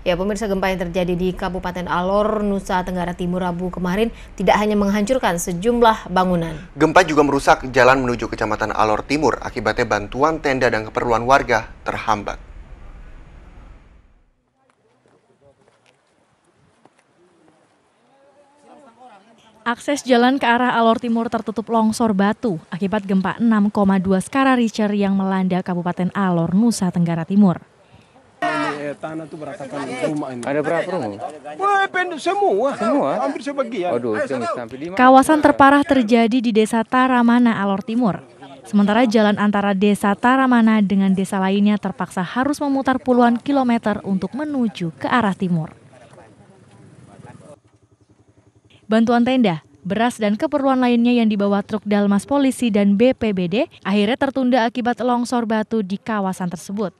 Ya, pemirsa gempa yang terjadi di Kabupaten Alor, Nusa Tenggara Timur Rabu kemarin tidak hanya menghancurkan sejumlah bangunan. Gempa juga merusak jalan menuju Kecamatan Alor Timur akibatnya bantuan tenda dan keperluan warga terhambat. Akses jalan ke arah Alor Timur tertutup longsor batu akibat gempa 6,2 skala Richter yang melanda Kabupaten Alor, Nusa Tenggara Timur eh, tanah itu beratakan rumah ini. Ada berapa rumah? Wah, pendek semua. Semua? Eh? Hampir sebagian. Waduh, sampai lima. Kawasan terparah terjadi di Desa Taramana, Alor Timur. Sementara jalan antara desa Taramana dengan desa lainnya terpaksa harus memutar puluhan kilometer untuk menuju ke arah timur. Bantuan tenda, beras dan keperluan lainnya yang dibawa truk Dalmas Polisi dan BPBD akhirnya tertunda akibat longsor batu di kawasan tersebut.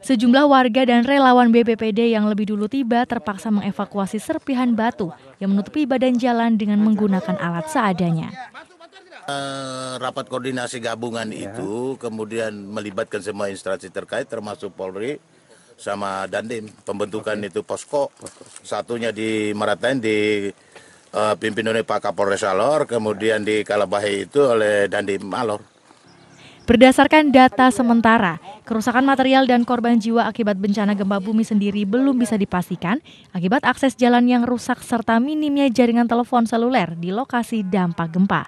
Sejumlah warga dan relawan BPPD yang lebih dulu tiba terpaksa mengevakuasi serpihan batu yang menutupi badan jalan dengan menggunakan alat seadanya. Eh, rapat koordinasi gabungan ya. itu kemudian melibatkan semua instansi terkait termasuk Polri sama Dandim. Pembentukan itu posko, satunya di Maratain di uh, eh, pimpin oleh Pak Kapolres Alor, kemudian di Kalabahi itu oleh Dandim Alor. Berdasarkan data sementara, Kerusakan material dan korban jiwa akibat bencana gempa bumi sendiri belum bisa dipastikan akibat akses jalan yang rusak serta minimnya jaringan telepon seluler di lokasi dampak gempa.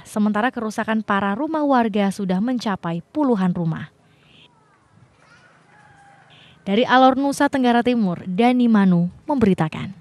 Sementara kerusakan para rumah warga sudah mencapai puluhan rumah. Dari Alor Nusa Tenggara Timur, Dani Manu memberitakan.